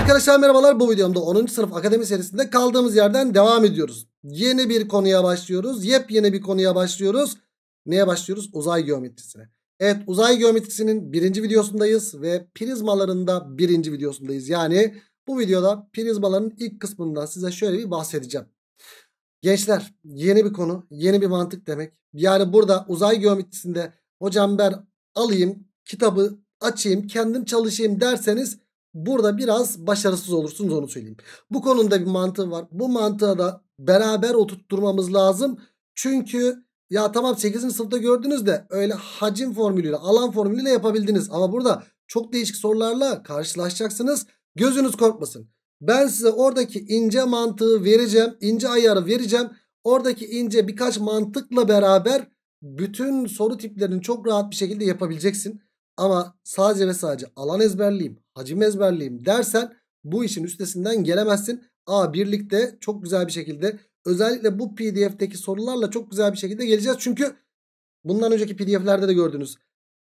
Arkadaşlar merhabalar bu videomda 10. sınıf akademi serisinde kaldığımız yerden devam ediyoruz. Yeni bir konuya başlıyoruz. Yepyeni bir konuya başlıyoruz. Neye başlıyoruz? Uzay geometrisine. Evet uzay geometrisinin birinci videosundayız ve prizmalarında birinci videosundayız. Yani bu videoda prizmaların ilk kısmından size şöyle bir bahsedeceğim. Gençler yeni bir konu yeni bir mantık demek. Yani burada uzay geometrisinde hocam ben alayım kitabı açayım kendim çalışayım derseniz Burada biraz başarısız olursunuz onu söyleyeyim. Bu konuda bir mantığı var. Bu mantığa da beraber oturtturmamız lazım. Çünkü ya tamam 8. sınıfta gördünüz de öyle hacim formülüyle alan formülüyle yapabildiniz. Ama burada çok değişik sorularla karşılaşacaksınız. Gözünüz korkmasın. Ben size oradaki ince mantığı vereceğim. ince ayarı vereceğim. Oradaki ince birkaç mantıkla beraber bütün soru tiplerini çok rahat bir şekilde yapabileceksin. Ama sadece ve sadece alan ezberleyeyim hacim ezberleyeyim dersen bu işin üstesinden gelemezsin. A birlikte çok güzel bir şekilde özellikle bu pdf'deki sorularla çok güzel bir şekilde geleceğiz. Çünkü bundan önceki pdf'lerde de gördünüz.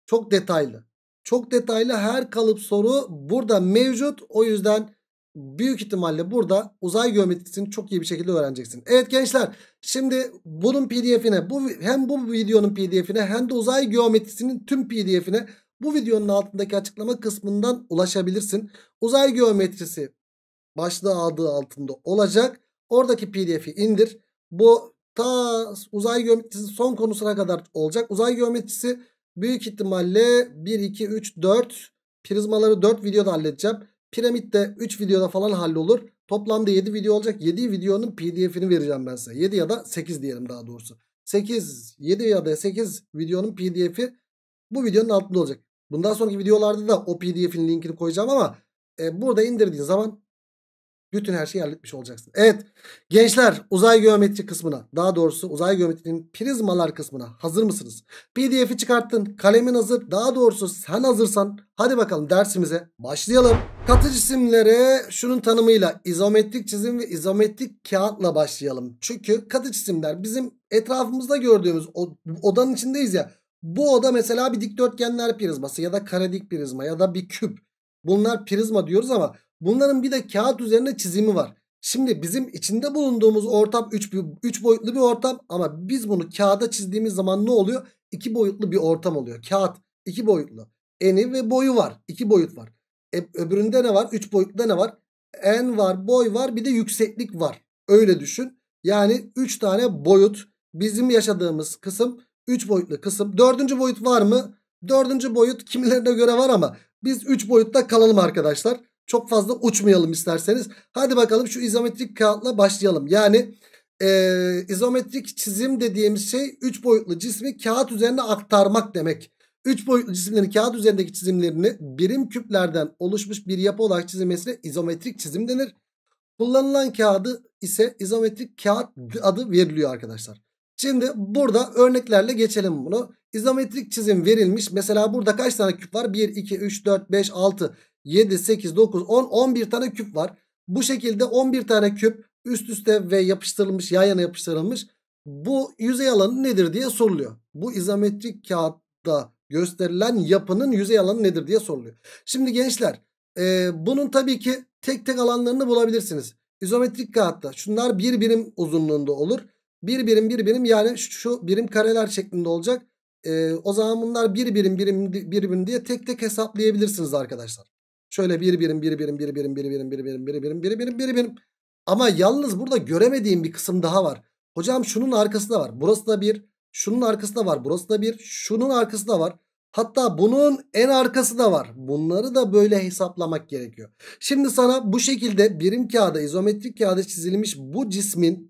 Çok detaylı. Çok detaylı her kalıp soru burada mevcut. O yüzden büyük ihtimalle burada uzay geometrisini çok iyi bir şekilde öğreneceksin. Evet gençler şimdi bunun pdf'ine bu, hem bu videonun pdf'ine hem de uzay geometrisinin tüm pdf'ine bu videonun altındaki açıklama kısmından ulaşabilirsin. Uzay geometrisi başlığı adı altında olacak. Oradaki pdf'i indir. Bu ta uzay geometrisi son konusuna kadar olacak. Uzay geometrisi büyük ihtimalle 1, 2, 3, 4 prizmaları 4 videoda halledeceğim. Piramit de 3 videoda falan hallolur. Toplamda 7 video olacak. 7 videonun pdf'ini vereceğim ben size. 7 ya da 8 diyelim daha doğrusu. 8, 7 ya da 8 videonun pdf'i bu videonun altında olacak. Bundan sonraki videolarda da o pdf'in linkini koyacağım ama e, burada indirdiğin zaman bütün her şeyi halletmiş olacaksın. Evet gençler uzay geometri kısmına daha doğrusu uzay geometrinin prizmalar kısmına hazır mısınız? PDF'i çıkarttın kalemin hazır daha doğrusu sen hazırsan hadi bakalım dersimize başlayalım. Katı cisimlere şunun tanımıyla izometrik çizim ve izometrik kağıtla başlayalım. Çünkü katı cisimler bizim etrafımızda gördüğümüz odanın içindeyiz ya bu oda mesela bir dikdörtgenler prizması ya da karedik prizma ya da bir küp. Bunlar prizma diyoruz ama bunların bir de kağıt üzerinde çizimi var. Şimdi bizim içinde bulunduğumuz ortam 3 boyutlu bir ortam ama biz bunu kağıda çizdiğimiz zaman ne oluyor? 2 boyutlu bir ortam oluyor. Kağıt 2 boyutlu. Eni ve boyu var. 2 boyut var. E, öbüründe ne var? 3 boyutlu ne var? En var, boy var, bir de yükseklik var. Öyle düşün. Yani 3 tane boyut bizim yaşadığımız kısım 3 boyutlu kısım. 4. boyut var mı? 4. boyut kimilerine göre var ama biz 3 boyutta kalalım arkadaşlar. Çok fazla uçmayalım isterseniz. Hadi bakalım şu izometrik kağıtla başlayalım. Yani e, izometrik çizim dediğimiz şey 3 boyutlu cismi kağıt üzerine aktarmak demek. 3 boyutlu cisimlerin kağıt üzerindeki çizimlerini birim küplerden oluşmuş bir yapı olarak çizilmesine izometrik çizim denir. Kullanılan kağıdı ise izometrik kağıt adı veriliyor arkadaşlar. Şimdi burada örneklerle geçelim bunu. İzometrik çizim verilmiş. Mesela burada kaç tane küp var? 1, 2, 3, 4, 5, 6, 7, 8, 9, 10, 11 tane küp var. Bu şekilde 11 tane küp üst üste ve yapıştırılmış, yan yana yapıştırılmış. Bu yüzey alanı nedir diye soruluyor. Bu izometrik kağıtta gösterilen yapının yüzey alanı nedir diye soruluyor. Şimdi gençler e, bunun tabii ki tek tek alanlarını bulabilirsiniz. İzometrik kağıtta şunlar bir birim uzunluğunda olur. Bir birim bir birim yani şu, birim kareler şeklinde olacak. Ee, o zaman bunlar bir birim, birim bir birim diye tek tek hesaplayabilirsiniz arkadaşlar. Şöyle bir birim bir birim bir birim bir birim bir birim bir birim bir birim bir birim. Ama yalnız burada göremediğim bir kısım daha var. Hocam şunun arkasında var. Burası da bir. Şunun arkasında var. Burası da bir. Şunun arkasında var. Hatta bunun en arkası da var. Bunları da böyle hesaplamak gerekiyor. Şimdi sana bu şekilde birim kağıda, izometrik kağıda çizilmiş bu cismin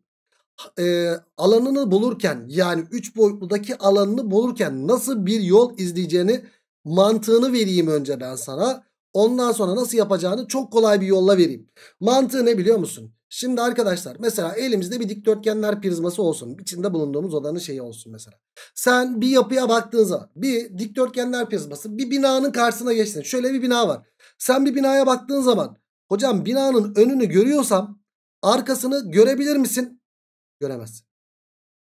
e, alanını bulurken yani 3 boyutludaki alanını bulurken nasıl bir yol izleyeceğini mantığını vereyim önce ben sana. Ondan sonra nasıl yapacağını çok kolay bir yolla vereyim. Mantığı ne biliyor musun? Şimdi arkadaşlar mesela elimizde bir dikdörtgenler prizması olsun. İçinde bulunduğumuz odanın şeyi olsun mesela. Sen bir yapıya baktığın zaman bir dikdörtgenler prizması bir binanın karşısına geçsin. Şöyle bir bina var. Sen bir binaya baktığın zaman hocam binanın önünü görüyorsam arkasını görebilir misin? Göremezsin.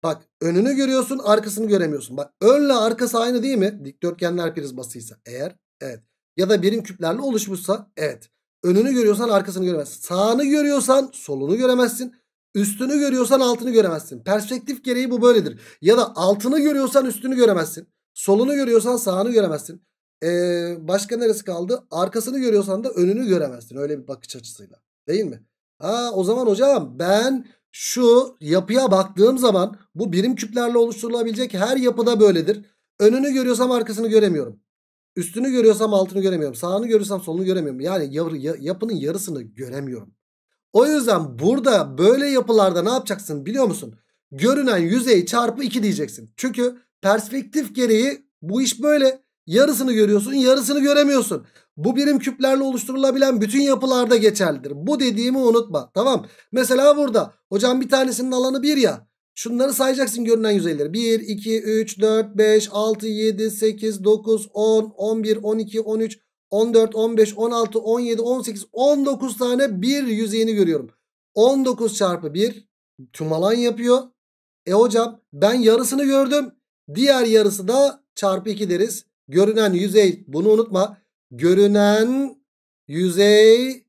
Bak önünü görüyorsun arkasını göremiyorsun. Bak önle arkası aynı değil mi? Dikdörtgenler prizmasıysa eğer evet. Ya da birim küplerle oluşmuşsa evet. Önünü görüyorsan arkasını göremezsin. Sağını görüyorsan solunu göremezsin. Üstünü görüyorsan altını göremezsin. Perspektif gereği bu böyledir. Ya da altını görüyorsan üstünü göremezsin. Solunu görüyorsan sağını göremezsin. Ee, başka neresi kaldı? Arkasını görüyorsan da önünü göremezsin. Öyle bir bakış açısıyla. Değil mi? Ha, o zaman hocam ben şu yapıya baktığım zaman bu birim küplerle oluşturulabilecek her yapıda böyledir. Önünü görüyorsam arkasını göremiyorum. Üstünü görüyorsam altını göremiyorum. Sağını görüyorsam solunu göremiyorum. Yani yapının yarısını göremiyorum. O yüzden burada böyle yapılarda ne yapacaksın biliyor musun? Görünen yüzey çarpı 2 diyeceksin. Çünkü perspektif gereği bu iş böyle. Yarısını görüyorsun yarısını göremiyorsun. Bu birim küplerle oluşturulabilen bütün yapılarda geçerlidir. Bu dediğimi unutma tamam. Mesela burada hocam bir tanesinin alanı 1 ya. Şunları sayacaksın görünen yüzeyleri. 1, 2, 3, 4, 5, 6, 7, 8, 9, 10, 11, 12, 13, 14, 15, 16, 17, 18, 19 tane bir yüzeyini görüyorum. 19 çarpı 1 tüm alan yapıyor. E hocam ben yarısını gördüm. Diğer yarısı da çarpı 2 deriz. Görünen yüzey bunu unutma. Görünen yüzey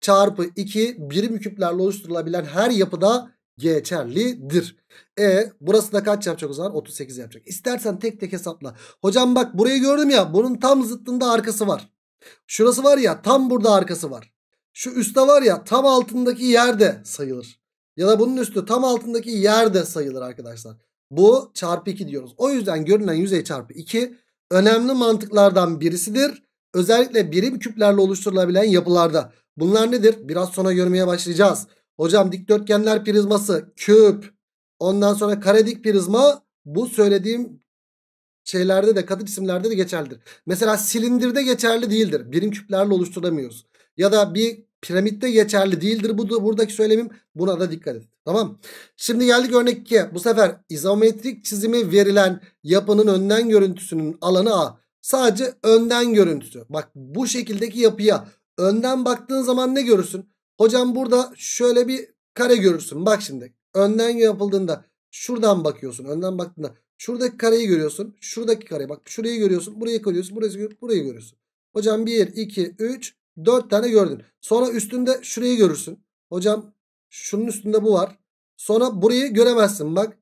çarpı 2 birim küplerle oluşturulabilen her yapıda geçerlidir. E burası da kaç yapacak o zaman? 38 yapacak. İstersen tek tek hesapla. Hocam bak burayı gördüm ya bunun tam zıttında arkası var. Şurası var ya tam burada arkası var. Şu üstte var ya tam altındaki yerde sayılır. Ya da bunun üstü tam altındaki yerde sayılır arkadaşlar. Bu çarpı 2 diyoruz. O yüzden görünen yüzey çarpı 2 önemli mantıklardan birisidir. Özellikle birim küplerle oluşturulabilen yapılarda. Bunlar nedir? Biraz sonra görmeye başlayacağız. Hocam dikdörtgenler prizması küp. Ondan sonra karedik prizma bu söylediğim şeylerde de katı cisimlerde de geçerlidir. Mesela silindirde geçerli değildir. Birim küplerle oluşturamıyoruz. Ya da bir piramitte geçerli değildir. Bu da buradaki söylemim. Buna da dikkat edin. Tamam. Şimdi geldik örnek 2'ye. Bu sefer izometrik çizimi verilen yapının önden görüntüsünün alanı A. Sadece önden görüntüsü. Bak bu şekildeki yapıya önden baktığın zaman ne görürsün? Hocam burada şöyle bir kare görürsün. Bak şimdi önden yapıldığında şuradan bakıyorsun. Önden baktığında şuradaki kareyi görüyorsun. Şuradaki kareyi bak şurayı görüyorsun. Burayı görüyorsun. Burayı görüyorsun. Burayı görüyorsun. Hocam 1, 2, 3 4 tane gördün. Sonra üstünde şurayı görürsün. Hocam şunun üstünde bu var. Sonra burayı göremezsin bak.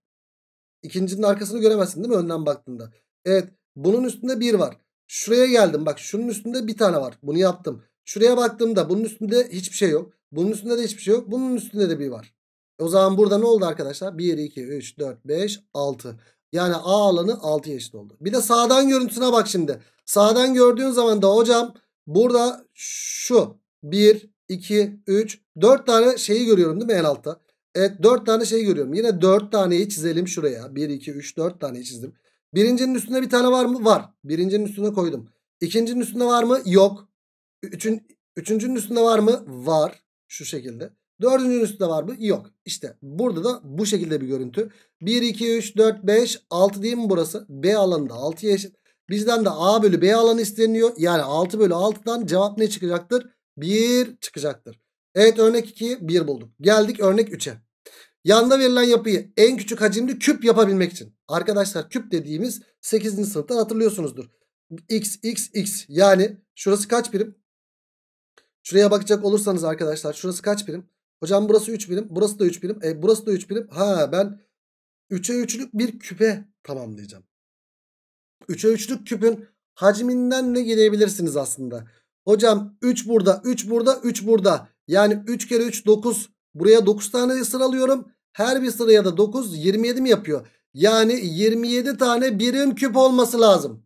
İkincinin arkasını göremezsin değil mi önden baktığında? Evet bunun üstünde 1 var. Şuraya geldim bak şunun üstünde bir tane var. Bunu yaptım. Şuraya baktığımda bunun üstünde hiçbir şey yok. Bunun üstünde de hiçbir şey yok. Bunun üstünde de bir var. O zaman burada ne oldu arkadaşlar? 1, 2, 3, 4, 5, 6. Yani A alanı 6 eşit oldu. Bir de sağdan görüntüsüne bak şimdi. Sağdan gördüğün zaman da hocam Burada şu 1, 2, 3, 4 tane şeyi görüyorum değil mi en altta? Evet 4 tane şey görüyorum. Yine 4 taneyi çizelim şuraya. 1, 2, 3, 4 tane çizdim. Birincinin üstünde bir tane var mı? Var. Birincinin üstüne koydum. İkincinin üstünde var mı? Yok. Üçün, üçüncünün üstünde var mı? Var. Şu şekilde. Dördüncünün üstünde var mı? Yok. İşte burada da bu şekilde bir görüntü. 1, 2, 3, 4, 5, 6 değil mi burası? B alanında 6'ya eşit. Bizden de A bölü B alanı isteniyor. Yani 6 bölü 6'dan cevap ne çıkacaktır? 1 çıkacaktır. Evet örnek 2'yi 1 bulduk. Geldik örnek 3'e. Yanda verilen yapıyı en küçük hacimli küp yapabilmek için. Arkadaşlar küp dediğimiz 8. sınıftan hatırlıyorsunuzdur. X, X, X yani şurası kaç birim? Şuraya bakacak olursanız arkadaşlar şurası kaç birim? Hocam burası 3 birim. Burası da 3 birim. E, burası da 3 birim. Ha ben 3'e 3'lük bir küpe tamamlayacağım. 3'e 3'lük küpün hacminden ne gidebilirsiniz aslında. Hocam 3 burada, 3 burada, 3 burada. Yani 3 kere 3 9. Buraya 9 tane sıralıyorum. Her bir sıraya da 9 27 mi yapıyor? Yani 27 tane birim küp olması lazım.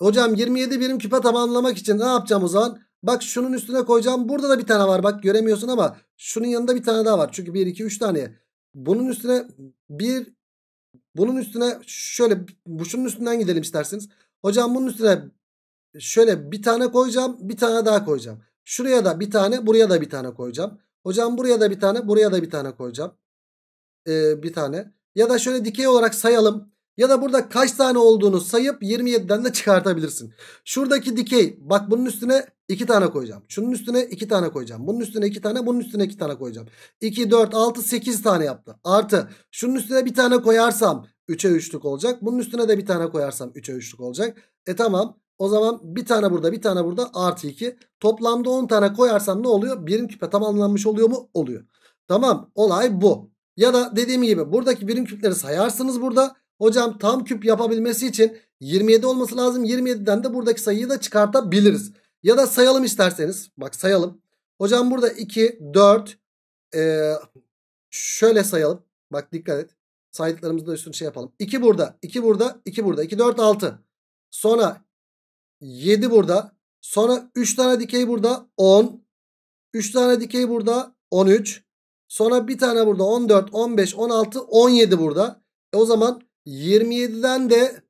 Hocam 27 birim küpe tamamlamak için ne yapacağım o zaman? Bak şunun üstüne koyacağım. Burada da bir tane var. Bak göremiyorsun ama şunun yanında bir tane daha var. Çünkü 1, 2, 3 tane. Bunun üstüne 1, bunun üstüne şöyle bu şunun üstünden gidelim isterseniz. Hocam bunun üstüne şöyle bir tane koyacağım bir tane daha koyacağım. Şuraya da bir tane buraya da bir tane koyacağım. Hocam buraya da bir tane buraya da bir tane koyacağım. Ee, bir tane. Ya da şöyle dikey olarak sayalım. Ya da burada kaç tane olduğunu sayıp 27'den de çıkartabilirsin. Şuradaki dikey bak bunun üstüne 2 tane koyacağım. Şunun üstüne 2 tane koyacağım. Bunun üstüne 2 tane bunun üstüne 2 tane koyacağım. 2, 4, 6, 8 tane yaptı. Artı şunun üstüne bir tane koyarsam 3'e 3'lük olacak. Bunun üstüne de bir tane koyarsam 3'e 3'lük olacak. E tamam o zaman bir tane burada bir tane burada artı 2. Toplamda 10 tane koyarsam ne oluyor? Birim küpe tamamlanmış oluyor mu? Oluyor. Tamam olay bu. Ya da dediğim gibi buradaki birim küpleri sayarsınız burada. Hocam tam küp yapabilmesi için 27 olması lazım. 27'den de buradaki sayıyı da çıkartabiliriz. Ya da sayalım isterseniz. Bak sayalım. Hocam burada 2, 4. Ee, şöyle sayalım. Bak dikkat et. Saydıklarımızı da üstüne şey yapalım. 2 burada, 2 burada, 2 burada. 2, 4, 6. Sonra 7 burada. Sonra 3 tane dikey burada 10. 3 tane dikey burada 13. Sonra bir tane burada 14, 15, 16, 17 burada. E o zaman 27'den de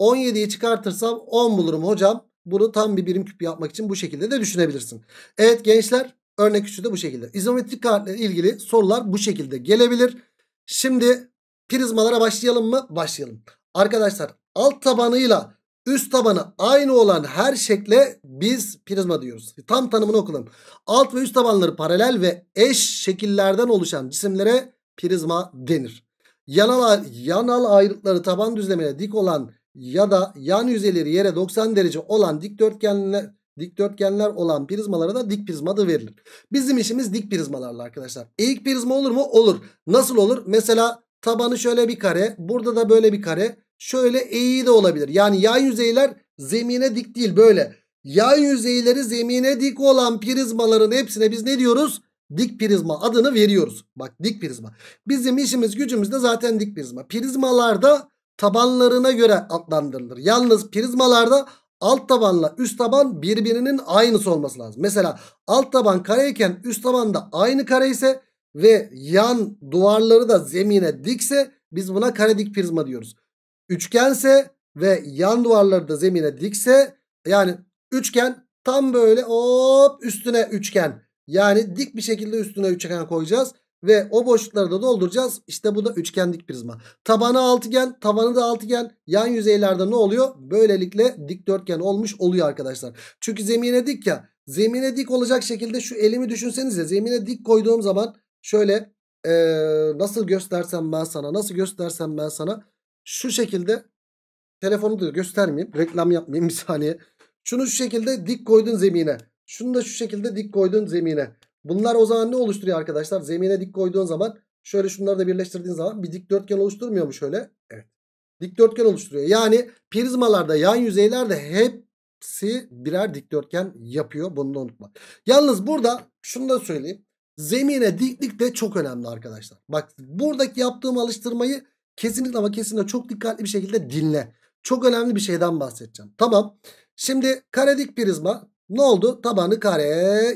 17'yi çıkartırsam 10 bulurum hocam. Bunu tam bir birim küp yapmak için bu şekilde de düşünebilirsin. Evet gençler örnek 3'ü de bu şekilde. İzometrik kartla ilgili sorular bu şekilde gelebilir. Şimdi prizmalara başlayalım mı? Başlayalım. Arkadaşlar alt tabanıyla üst tabanı aynı olan her şekle biz prizma diyoruz. Tam tanımını okuyalım. Alt ve üst tabanları paralel ve eş şekillerden oluşan cisimlere prizma denir. Yanal, yanal ayrıtları taban düzlemine dik olan ya da yan yüzeyleri yere 90 derece olan dikdörtgenler dikdörtgenler olan prizmalara da dik prizma adı verilir. Bizim işimiz dik prizmalarla arkadaşlar. Eğik prizma olur mu? Olur. Nasıl olur? Mesela tabanı şöyle bir kare, burada da böyle bir kare. Şöyle eğiği de olabilir. Yani yan yüzeyler zemine dik değil böyle. Yan yüzeyleri zemine dik olan prizmaların hepsine biz ne diyoruz? Dik prizma adını veriyoruz. Bak dik prizma. Bizim işimiz gücümüz de zaten dik prizma. Prizmalarda tabanlarına göre adlandırılır. Yalnız prizmalarda alt tabanla üst taban birbirinin aynısı olması lazım. Mesela alt taban kareyken üst taban da aynı kare ise ve yan duvarları da zemine dikse biz buna kare dik prizma diyoruz. Üçgense ve yan duvarları da zemine dikse yani üçgen tam böyle hop üstüne üçgen. Yani dik bir şekilde üstüne üçgen koyacağız. Ve o boşlukları da dolduracağız. İşte bu da üçgen dik prizma. Tabanı altıgen, tavanı da altıgen. Yan yüzeylerde ne oluyor? Böylelikle dikdörtgen olmuş oluyor arkadaşlar. Çünkü zemine dik ya. Zemine dik olacak şekilde şu elimi düşünsenize. Zemine dik koyduğum zaman şöyle ee, nasıl göstersem ben sana, nasıl göstersem ben sana. Şu şekilde telefonu da göstermeyeyim. Reklam yapmayayım bir saniye. Şunu şu şekilde dik koydun zemine. Şunu da şu şekilde dik koydun zemine. Bunlar o zaman ne oluşturuyor arkadaşlar? Zemine dik koyduğun zaman şöyle şunları da birleştirdiğin zaman bir dikdörtgen oluşturmuyor mu şöyle? Evet. Dikdörtgen oluşturuyor. Yani prizmalarda yan yüzeylerde hepsi birer dikdörtgen yapıyor. Bunu da unutma. Yalnız burada şunu da söyleyeyim. Zemine diklik de çok önemli arkadaşlar. Bak buradaki yaptığım alıştırmayı kesinlikle ama kesinlikle çok dikkatli bir şekilde dinle. Çok önemli bir şeyden bahsedeceğim. Tamam. Şimdi karedik prizma ne oldu? Tabanı kare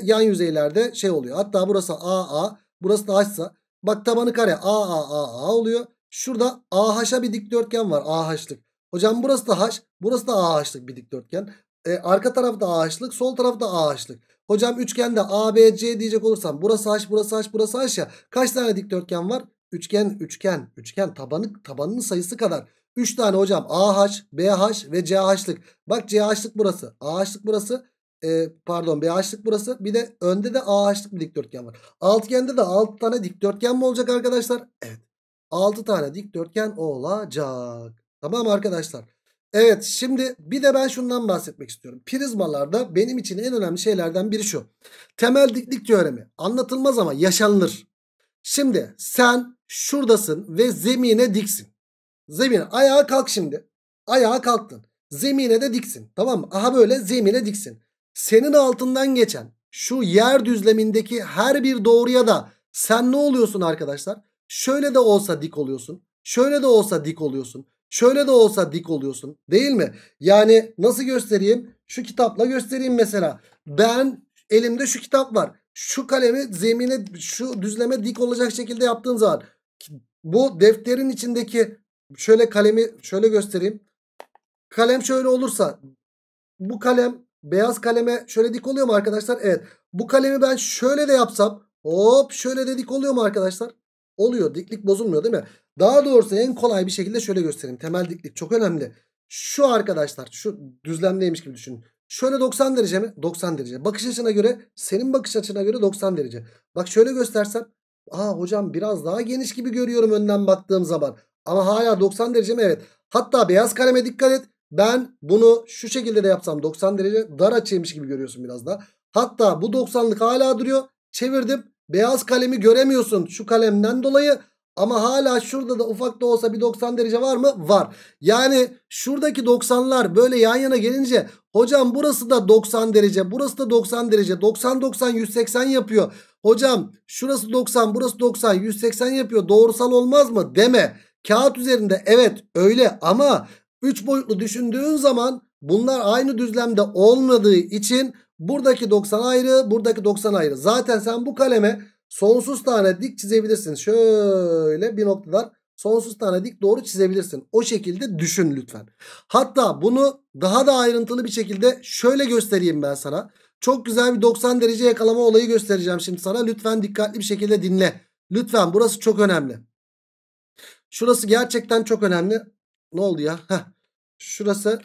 yan yüzeylerde şey oluyor. Hatta burası AA burası da H'sa bak tabanı kare aa aa oluyor. Şurada AH'a bir dikdörtgen var AH'lık. Hocam burası da H burası da AH'lık bir dikdörtgen. E, arka tarafta ağaçlık sol tarafta ağaçlık. Hocam üçgende ABC diyecek olursam burası H burası H burası H ya. Kaç tane dikdörtgen var? Üçgen üçgen üçgen tabanı tabanının sayısı kadar. Üç tane hocam AH, BH ve CH'lık. Bak CH'lık burası, AH'lık burası e, pardon bir açlık burası. Bir de önde de A açlık bir dikdörtgen var. Altıgende de 6 tane dikdörtgen mi olacak arkadaşlar? Evet. 6 tane dikdörtgen olacak. Tamam arkadaşlar. Evet şimdi bir de ben şundan bahsetmek istiyorum. Prizmalarda benim için en önemli şeylerden biri şu. Temel diklik teoremi. Anlatılmaz ama yaşanılır. Şimdi sen şuradasın ve zemine diksin. Zemine ayağa kalk şimdi. Ayağa kalktın. Zemine de diksin. Tamam mı? Aha böyle zemine diksin senin altından geçen şu yer düzlemindeki her bir doğruya da sen ne oluyorsun arkadaşlar? Şöyle de olsa dik oluyorsun. Şöyle de olsa dik oluyorsun. Şöyle de olsa dik oluyorsun. Değil mi? Yani nasıl göstereyim? Şu kitapla göstereyim mesela. Ben elimde şu kitap var. Şu kalemi zemine şu düzleme dik olacak şekilde yaptığım zaman bu defterin içindeki şöyle kalemi şöyle göstereyim. Kalem şöyle olursa bu kalem beyaz kaleme şöyle dik oluyor mu arkadaşlar? Evet. Bu kalemi ben şöyle de yapsam hop şöyle de dik oluyor mu arkadaşlar? Oluyor. Diklik bozulmuyor değil mi? Daha doğrusu en kolay bir şekilde şöyle göstereyim. Temel diklik çok önemli. Şu arkadaşlar şu düzlemdeymiş gibi düşünün. Şöyle 90 derece mi? 90 derece. Bakış açına göre senin bakış açına göre 90 derece. Bak şöyle göstersem. Aa hocam biraz daha geniş gibi görüyorum önden baktığım zaman. Ama hala 90 derece mi? Evet. Hatta beyaz kaleme dikkat et. Ben bunu şu şekilde de yapsam 90 derece dar açıymış gibi görüyorsun biraz da. Hatta bu 90'lık hala duruyor. Çevirdim. Beyaz kalemi göremiyorsun şu kalemden dolayı. Ama hala şurada da ufak da olsa bir 90 derece var mı? Var. Yani şuradaki 90'lar böyle yan yana gelince hocam burası da 90 derece burası da 90 derece 90 90 180 yapıyor. Hocam şurası 90 burası 90 180 yapıyor doğrusal olmaz mı deme. Kağıt üzerinde evet öyle ama 3 boyutlu düşündüğün zaman bunlar aynı düzlemde olmadığı için buradaki 90 ayrı buradaki 90 ayrı. Zaten sen bu kaleme sonsuz tane dik çizebilirsin. Şöyle bir noktadan sonsuz tane dik doğru çizebilirsin. O şekilde düşün lütfen. Hatta bunu daha da ayrıntılı bir şekilde şöyle göstereyim ben sana. Çok güzel bir 90 derece yakalama olayı göstereceğim şimdi sana. Lütfen dikkatli bir şekilde dinle. Lütfen burası çok önemli. Şurası gerçekten çok önemli. Ne oldu ya? Heh. Şurası.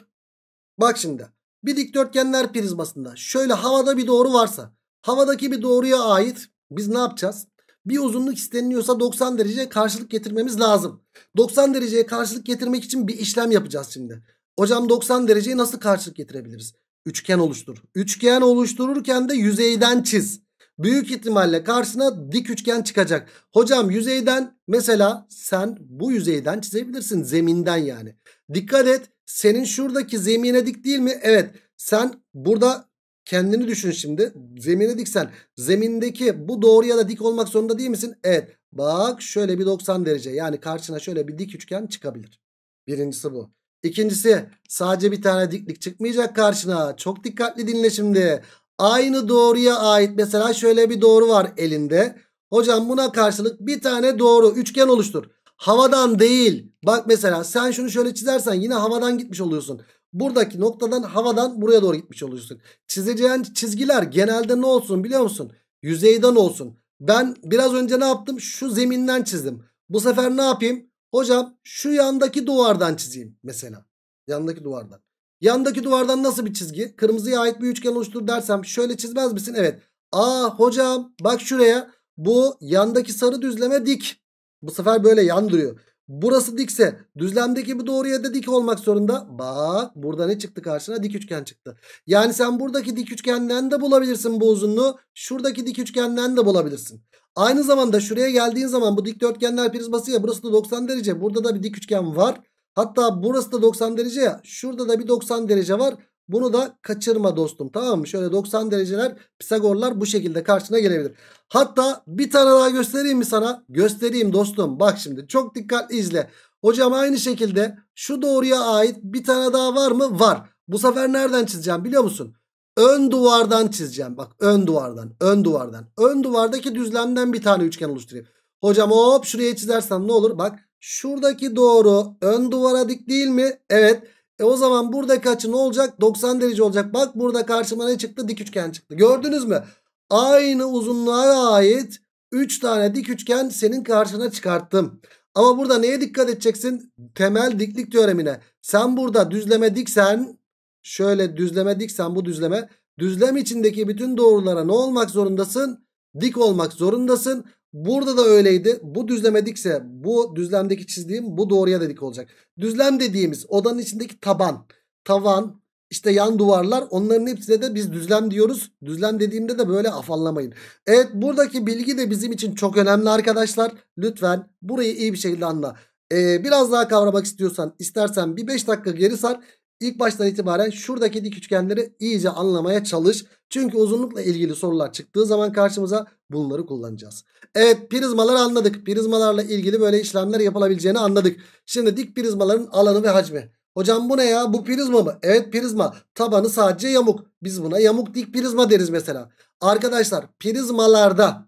Bak şimdi. Bir dikdörtgenler prizmasında şöyle havada bir doğru varsa havadaki bir doğruya ait biz ne yapacağız? Bir uzunluk isteniliyorsa 90 dereceye karşılık getirmemiz lazım. 90 dereceye karşılık getirmek için bir işlem yapacağız şimdi. Hocam 90 dereceyi nasıl karşılık getirebiliriz? Üçgen oluştur. Üçgen oluştururken de yüzeyden çiz büyük ihtimalle karşısına dik üçgen çıkacak. Hocam yüzeyden mesela sen bu yüzeyden çizebilirsin zeminden yani. Dikkat et senin şuradaki zemine dik değil mi? Evet sen burada kendini düşün şimdi zemine diksen zemindeki bu doğruya da dik olmak zorunda değil misin? Evet bak şöyle bir 90 derece yani karşısına şöyle bir dik üçgen çıkabilir. Birincisi bu. İkincisi sadece bir tane diklik çıkmayacak karşına. Çok dikkatli dinle şimdi. Aynı doğruya ait mesela şöyle bir doğru var elinde. Hocam buna karşılık bir tane doğru üçgen oluştur. Havadan değil. Bak mesela sen şunu şöyle çizersen yine havadan gitmiş oluyorsun. Buradaki noktadan havadan buraya doğru gitmiş oluyorsun. Çizeceğin çizgiler genelde ne olsun biliyor musun? Yüzeyden olsun. Ben biraz önce ne yaptım? Şu zeminden çizdim. Bu sefer ne yapayım? Hocam şu yandaki duvardan çizeyim mesela. Yandaki duvardan. Yandaki duvardan nasıl bir çizgi? Kırmızıya ait bir üçgen oluştur dersem şöyle çizmez misin? Evet. Aa hocam bak şuraya. Bu yandaki sarı düzleme dik. Bu sefer böyle yan duruyor. Burası dikse düzlemdeki bu doğruya da dik olmak zorunda. Bak burada ne çıktı karşına? Dik üçgen çıktı. Yani sen buradaki dik üçgenden de bulabilirsin bu uzunluğu. Şuradaki dik üçgenden de bulabilirsin. Aynı zamanda şuraya geldiğin zaman bu dikdörtgenler prizması ya burası da 90 derece. Burada da bir dik üçgen var. Hatta burası da 90 derece ya. Şurada da bir 90 derece var. Bunu da kaçırma dostum tamam mı? Şöyle 90 dereceler Pisagorlar bu şekilde karşına gelebilir. Hatta bir tane daha göstereyim mi sana? Göstereyim dostum. Bak şimdi çok dikkatli izle. Hocam aynı şekilde şu doğruya ait bir tane daha var mı? Var. Bu sefer nereden çizeceğim biliyor musun? Ön duvardan çizeceğim. Bak ön duvardan, ön duvardan. Ön duvardaki düzlemden bir tane üçgen oluşturayım. Hocam hop şuraya çizersen ne olur? Bak Şuradaki doğru ön duvara dik değil mi? Evet. E o zaman buradaki açı ne olacak? 90 derece olacak. Bak burada karşıma ne çıktı? Dik üçgen çıktı. Gördünüz mü? Aynı uzunluğa ait 3 tane dik üçgen senin karşına çıkarttım. Ama burada neye dikkat edeceksin? Temel diklik teoremine. Sen burada düzleme diksen şöyle düzleme diksen bu düzleme düzlem içindeki bütün doğrulara ne olmak zorundasın? Dik olmak zorundasın. Burada da öyleydi. Bu düzleme dikse bu düzlemdeki çizdiğim bu doğruya dedik olacak. Düzlem dediğimiz odanın içindeki taban, tavan, işte yan duvarlar onların hepsine de biz düzlem diyoruz. Düzlem dediğimde de böyle afallamayın. Evet buradaki bilgi de bizim için çok önemli arkadaşlar. Lütfen burayı iyi bir şekilde anla. Ee, biraz daha kavramak istiyorsan istersen bir 5 dakika geri sar. İlk baştan itibaren şuradaki dik üçgenleri iyice anlamaya çalış. Çünkü uzunlukla ilgili sorular çıktığı zaman karşımıza bunları kullanacağız. Evet prizmaları anladık. Prizmalarla ilgili böyle işlemler yapılabileceğini anladık. Şimdi dik prizmaların alanı ve hacmi. Hocam bu ne ya? Bu prizma mı? Evet prizma. Tabanı sadece yamuk. Biz buna yamuk dik prizma deriz mesela. Arkadaşlar prizmalarda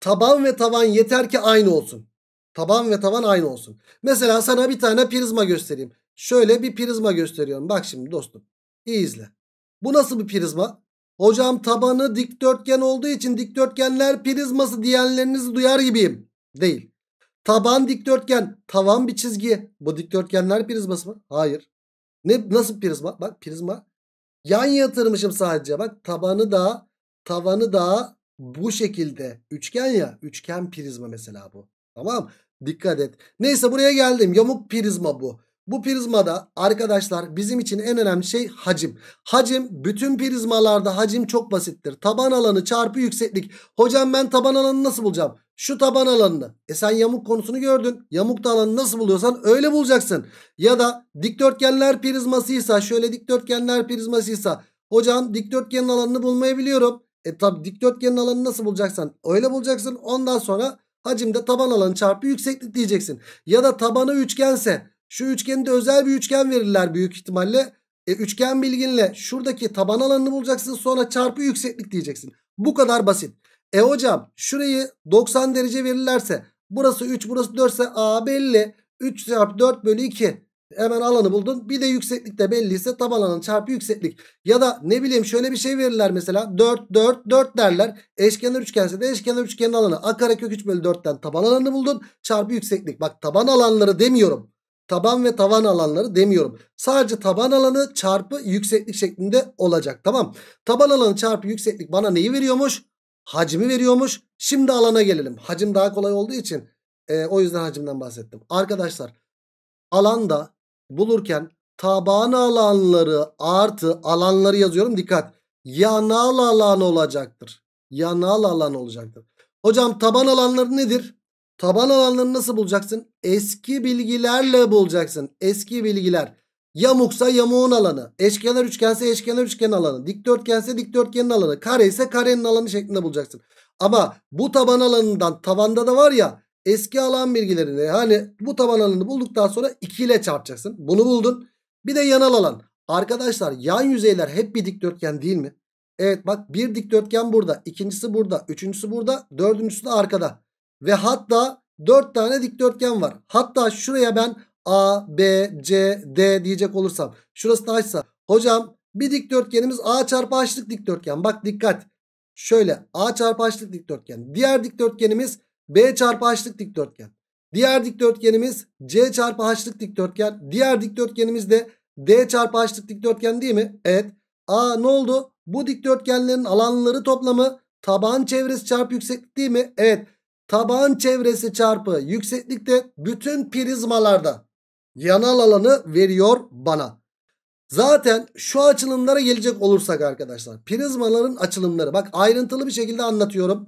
taban ve tavan yeter ki aynı olsun. Taban ve tavan aynı olsun. Mesela sana bir tane prizma göstereyim. Şöyle bir prizma gösteriyorum. Bak şimdi dostum. İyi izle. Bu nasıl bir prizma? Hocam tabanı dikdörtgen olduğu için dikdörtgenler prizması diyenlerinizi duyar gibiyim. Değil. Taban dikdörtgen, tavan bir çizgi. Bu dikdörtgenler prizması mı? Hayır. Ne nasıl prizma? Bak prizma. Yan yatırmışım sadece. Bak tabanı da tavanı da bu şekilde üçgen ya. Üçgen prizma mesela bu. Tamam? Dikkat et. Neyse buraya geldim. Yamuk prizma bu. Bu prizmada arkadaşlar bizim için en önemli şey hacim. Hacim bütün prizmalarda hacim çok basittir. Taban alanı çarpı yükseklik. Hocam ben taban alanını nasıl bulacağım? Şu taban alanını. E sen yamuk konusunu gördün. yamuk da alanı nasıl buluyorsan öyle bulacaksın. Ya da dikdörtgenler prizmasıysa şöyle dikdörtgenler prizmasıysa. Hocam dikdörtgenin alanını bulmayı biliyorum. E tabi dikdörtgenin alanını nasıl bulacaksan öyle bulacaksın. Ondan sonra hacimde taban alanı çarpı yükseklik diyeceksin. Ya da tabanı üçgense şu üçgeni de özel bir üçgen verirler büyük ihtimalle. E, üçgen bilginle şuradaki taban alanını bulacaksın sonra çarpı yükseklik diyeceksin. Bu kadar basit. E hocam şurayı 90 derece verirlerse burası 3 burası 4 ise a belli. 3 çarpı 4 bölü 2 hemen alanı buldun. Bir de yükseklik de belliyse taban alanı çarpı yükseklik. Ya da ne bileyim şöyle bir şey verirler mesela 4 4 4 derler. Eşkenar üçgense de eşkenar üçgenin alanı a kök 3 bölü 4'ten taban alanını buldun. Çarpı yükseklik. Bak taban alanları demiyorum. Taban ve tavan alanları demiyorum. Sadece taban alanı çarpı yükseklik şeklinde olacak. Tamam. Taban alanı çarpı yükseklik bana neyi veriyormuş? Hacmi veriyormuş. Şimdi alana gelelim. Hacim daha kolay olduğu için e, o yüzden hacimden bahsettim. Arkadaşlar alanda bulurken taban alanları artı alanları yazıyorum. Dikkat. Yanal alan olacaktır. Yanal alan olacaktır. Hocam taban alanları nedir? Taban alanlarını nasıl bulacaksın? Eski bilgilerle bulacaksın. Eski bilgiler. Yamuksa yamuğun alanı. Eşkenar üçgense eşkenar üçgen alanı. Dikdörtgense dikdörtgenin alanı. Kare ise karenin alanı şeklinde bulacaksın. Ama bu taban alanından tabanda da var ya eski alan bilgilerini hani bu taban alanını bulduktan sonra 2 ile çarpacaksın. Bunu buldun. Bir de yanal alan. Arkadaşlar yan yüzeyler hep bir dikdörtgen değil mi? Evet bak bir dikdörtgen burada. ikincisi burada. Üçüncüsü burada. Dördüncüsü de arkada ve hatta 4 tane dikdörtgen var. Hatta şuraya ben A, B, C, D diyecek olursam. Şurası da açsa. Hocam bir dikdörtgenimiz A çarpı açlık dikdörtgen. Bak dikkat. Şöyle A çarpı açlık dikdörtgen. Diğer dikdörtgenimiz B çarpı açlık dikdörtgen. Diğer dikdörtgenimiz C çarpı açlık dikdörtgen. Diğer dikdörtgenimiz de D çarpı açlık dikdörtgen değil mi? Evet. A ne oldu? Bu dikdörtgenlerin alanları toplamı taban çevresi çarpı yükseklik değil mi? Evet. Tabağın çevresi çarpı yükseklikte bütün prizmalarda yanal alanı veriyor bana. Zaten şu açılımlara gelecek olursak arkadaşlar prizmaların açılımları bak ayrıntılı bir şekilde anlatıyorum.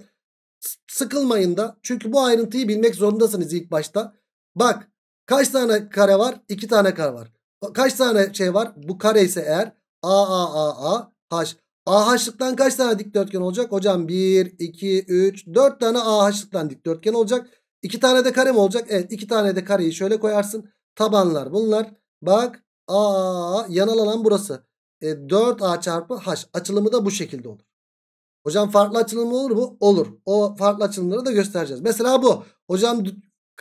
Sıkılmayın da çünkü bu ayrıntıyı bilmek zorundasınız ilk başta. Bak kaç tane kare var? 2 tane kare var. Kaç tane şey var? Bu kare ise eğer A A A A H AH'lıktan kaç tane dikdörtgen olacak? Hocam 1, 2, 3, 4 tane AH'lıktan dikdörtgen olacak. 2 tane de kare mi olacak? Evet 2 tane de kareyi şöyle koyarsın. Tabanlar bunlar. Bak A yanal alan burası. E, 4A çarpı H açılımı da bu şekilde olur. Hocam farklı açılım olur mu? Olur. O farklı açılımları da göstereceğiz. Mesela bu. Hocam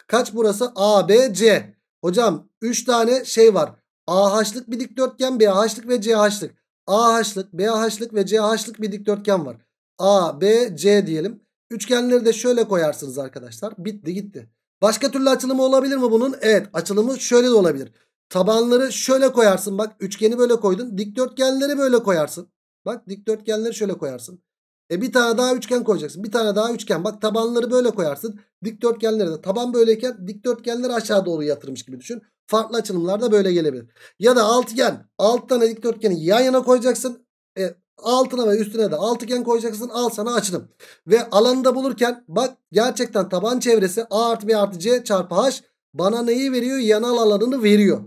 kaç burası? A, B, C. Hocam 3 tane şey var. AH'lık bir dikdörtgen, BH'lık ve CH'lık. AH'lık, BH'lık ve CH'lık bir dikdörtgen var. A, B, C diyelim. Üçgenleri de şöyle koyarsınız arkadaşlar. Bitti gitti. Başka türlü açılımı olabilir mi bunun? Evet açılımı şöyle de olabilir. Tabanları şöyle koyarsın bak üçgeni böyle koydun. Dikdörtgenleri böyle koyarsın. Bak dikdörtgenleri şöyle koyarsın. E bir tane daha üçgen koyacaksın. Bir tane daha üçgen. Bak tabanları böyle koyarsın. Dikdörtgenleri de taban böyleyken dikdörtgenleri aşağı doğru yatırmış gibi düşün. Farklı açılımlarda böyle gelebilir. Ya da altıgen. 6 tane dikdörtgeni yan yana koyacaksın. E, altına ve üstüne de altıgen koyacaksın. Al sana açılım. Ve alanı da bulurken bak gerçekten taban çevresi A artı B artı C çarpı H bana neyi veriyor? Yanal alanını veriyor.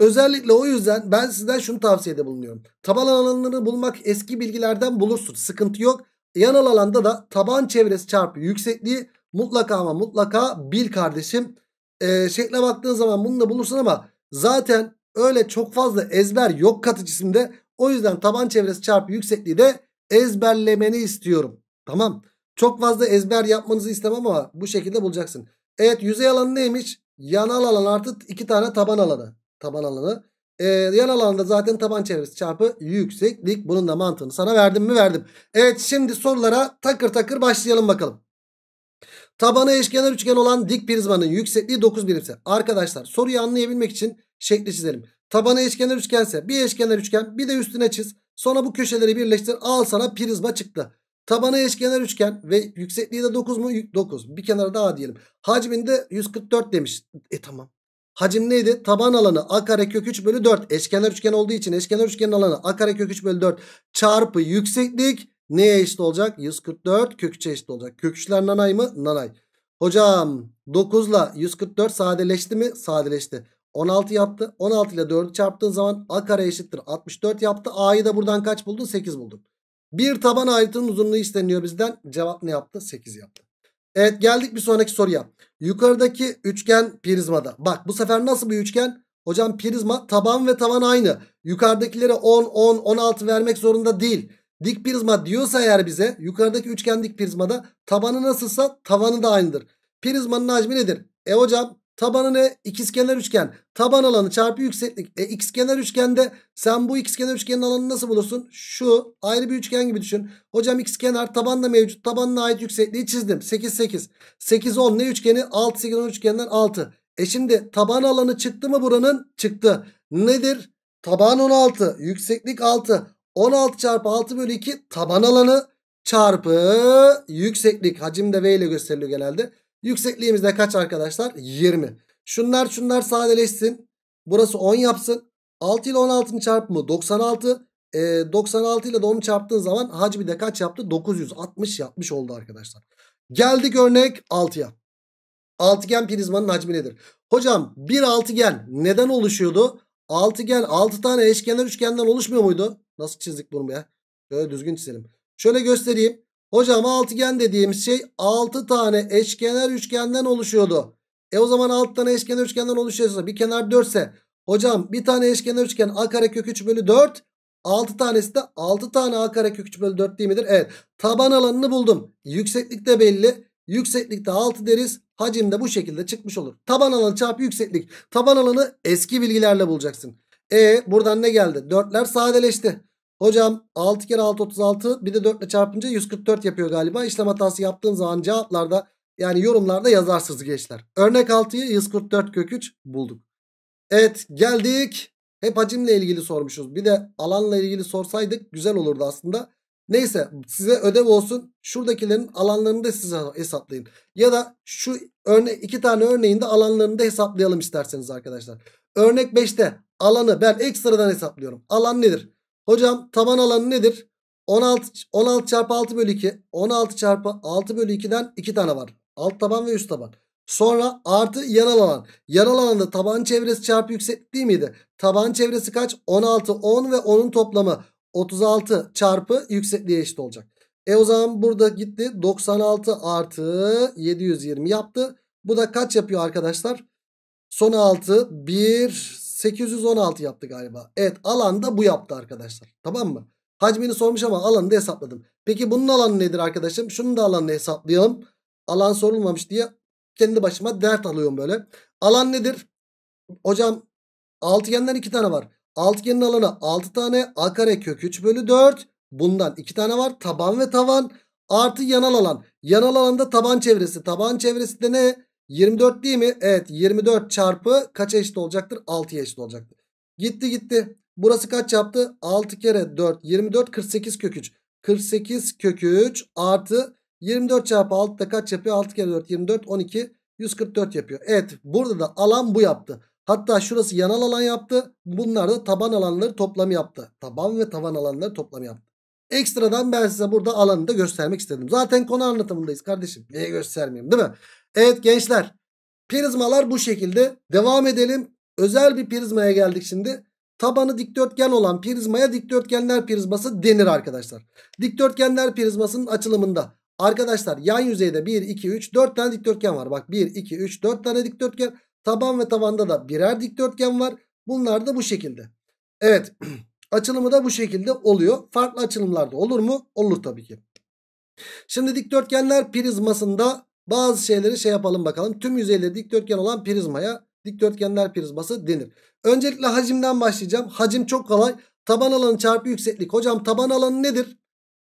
Özellikle o yüzden ben sizden şunu tavsiyede bulunuyorum. Taban alanlarını bulmak eski bilgilerden bulursun. Sıkıntı yok. Yanal alanda da taban çevresi çarpı yüksekliği mutlaka ama mutlaka bil kardeşim e, şekle baktığın zaman bunu da bulursun ama zaten öyle çok fazla ezber yok katı cisimde. O yüzden taban çevresi çarpı yüksekliği de ezberlemeni istiyorum. Tamam. Çok fazla ezber yapmanızı istemem ama bu şekilde bulacaksın. Evet yüzey alanı neymiş? Yanal alan artı iki tane taban alanı. Taban alanı. Ee, yan alanda zaten taban çevresi çarpı yükseklik. Bunun da mantığını sana verdim mi verdim. Evet şimdi sorulara takır takır başlayalım bakalım. Tabanı eşkenar üçgen olan dik prizmanın yüksekliği 9 birimse. Arkadaşlar soruyu anlayabilmek için şekli çizelim. Tabanı eşkenar üçgense bir eşkenar üçgen bir de üstüne çiz. Sonra bu köşeleri birleştir. Al sana prizma çıktı. Tabanı eşkenar üçgen ve yüksekliği de 9 mu? 9. Bir kenara daha diyelim. Hacminde 144 demiş. E tamam. Hacim neydi? Taban alanı a kare kök 3 bölü 4. Eşkenar üçgen olduğu için eşkenar üçgenin alanı a kare kök 3 bölü 4 çarpı yükseklik Neye eşit olacak? 144 köküçe eşit olacak. Köküçler nanay mı? Nanay. Hocam 9 ile 144 sadeleşti mi? Sadeleşti. 16 yaptı. 16 ile 4'ü çarptığın zaman a kare eşittir. 64 yaptı. A'yı da buradan kaç buldun? 8 buldun. Bir taban ayrıtının uzunluğu isteniyor bizden. Cevap ne yaptı? 8 yaptı. Evet geldik bir sonraki soruya. Yukarıdaki üçgen prizmada. Bak bu sefer nasıl bir üçgen? Hocam prizma taban ve tavan aynı. Yukarıdakilere 10, 10, 16 vermek zorunda değil. Dik prizma diyorsa eğer bize yukarıdaki üçgen dik prizmada tabanı nasılsa tavanı da aynıdır. Prizmanın hacmi nedir? E hocam tabanı ne? İkizkenar üçgen. Taban alanı çarpı yükseklik. E ikizkenar üçgende sen bu ikizkenar üçgenin alanını nasıl bulursun? Şu ayrı bir üçgen gibi düşün. Hocam ikizkenar taban da mevcut. Tabanına ait yüksekliği çizdim. 8 8. 8 10 ne üçgeni? 6 8 10 üçgeninden 6. E şimdi taban alanı çıktı mı buranın? Çıktı. Nedir? Taban 16, yükseklik 6. 16 çarpı 6 bölü 2 taban alanı çarpı yükseklik. Hacim de V ile gösteriliyor genelde. Yüksekliğimiz de kaç arkadaşlar? 20. Şunlar şunlar sadeleşsin. Burası 10 yapsın. 6 ile 16'ın çarpımı 96. E, 96 ile de 10'u çarptığın zaman hacmi de kaç yaptı? 960 yapmış oldu arkadaşlar. Geldik örnek 6'ya. Altıgen prizmanın hacmi nedir? Hocam bir altıgen neden oluşuyordu? Altıgen 6 tane eşkenar üçgenden oluşmuyor muydu? Nasıl çizdik bunu ya? Şöyle düzgün çizelim. Şöyle göstereyim. Hocam altıgen dediğimiz şey 6 tane eşkenar üçgenden oluşuyordu. E o zaman 6 tane eşkenar üçgenden oluşuyorsa bir kenar 4 ise hocam bir tane eşkenar üçgen a karekök 3 bölü 4 6 tanesi de 6 tane a karekök 3 bölü 4 değil midir? Evet. Taban alanını buldum. Yükseklik de belli. Yükseklikte 6 deriz. Hacim de bu şekilde çıkmış olur. Taban alanı çarpı yükseklik. Taban alanı eski bilgilerle bulacaksın. E buradan ne geldi? 4'ler sadeleşti. Hocam 6 kere 6 36 bir de 4 ile çarpınca 144 yapıyor galiba. İşlem hatası yaptığım zaman cevaplarda yani yorumlarda yazarsınız gençler. Örnek 6'yı 144 kök 3 bulduk. Evet geldik. Hep hacimle ilgili sormuşuz. Bir de alanla ilgili sorsaydık güzel olurdu aslında. Neyse size ödev olsun. Şuradakilerin alanlarını da size hesaplayın. Ya da şu örne iki tane örneğinde alanlarını da hesaplayalım isterseniz arkadaşlar. Örnek 5'te alanı ben ekstradan hesaplıyorum. Alan nedir? Hocam taban alanı nedir? 16, 16 çarpı 6 bölü 2. 16 çarpı 6 bölü 2'den 2 tane var. Alt taban ve üst taban. Sonra artı yan alan. Yanal alanda taban çevresi çarpı yüksekliği miydi? Taban çevresi kaç? 16, 10 ve 10'un toplamı 36 çarpı yüksekliğe eşit olacak. E o zaman burada gitti 96 artı 720 yaptı. Bu da kaç yapıyor arkadaşlar? Son 6 1 816 yaptı galiba. Evet alan da bu yaptı arkadaşlar. Tamam mı? Hacmini sormuş ama alanı da hesapladım. Peki bunun alanı nedir arkadaşım? Şunun da alanını hesaplayalım. Alan sorulmamış diye kendi başıma dert alıyorum böyle. Alan nedir? Hocam altıgenden iki tane var. Altıgenin alanı 6 tane. A kare kök 3 bölü 4. Bundan 2 tane var. Taban ve tavan. Artı yanal alan. Yanal alanda taban çevresi. Taban çevresi de ne? 24 değil mi? Evet 24 çarpı kaç eşit olacaktır? 6'ya eşit olacaktır. Gitti gitti. Burası kaç yaptı? 6 kere 4 24 48 kök 3. 48 kök 3 artı 24 çarpı 6 da kaç yapıyor? 6 kere 4 24 12 144 yapıyor. Evet burada da alan bu yaptı. Hatta şurası yanal alan yaptı. Bunlar da taban alanları toplamı yaptı. Taban ve tavan alanları toplamı yaptı. Ekstradan ben size burada alanını da göstermek istedim. Zaten konu anlatımındayız kardeşim. Niye göstermeyeyim değil mi? Evet gençler prizmalar bu şekilde. Devam edelim. Özel bir prizmaya geldik şimdi. Tabanı dikdörtgen olan prizmaya dikdörtgenler prizması denir arkadaşlar. Dikdörtgenler prizmasının açılımında arkadaşlar yan yüzeyde 1, 2, 3, 4 tane dikdörtgen var. Bak 1, 2, 3, 4 tane dikdörtgen. Taban ve tabanda da birer dikdörtgen var. Bunlar da bu şekilde. Evet açılımı da bu şekilde oluyor. Farklı açılımlarda olur mu? Olur tabii ki. Şimdi dikdörtgenler prizmasında bazı şeyleri şey yapalım bakalım. Tüm yüzeyleri dikdörtgen olan prizmaya dikdörtgenler prizması denir. Öncelikle hacimden başlayacağım. Hacim çok kolay. Taban alanı çarpı yükseklik. Hocam taban alanı nedir?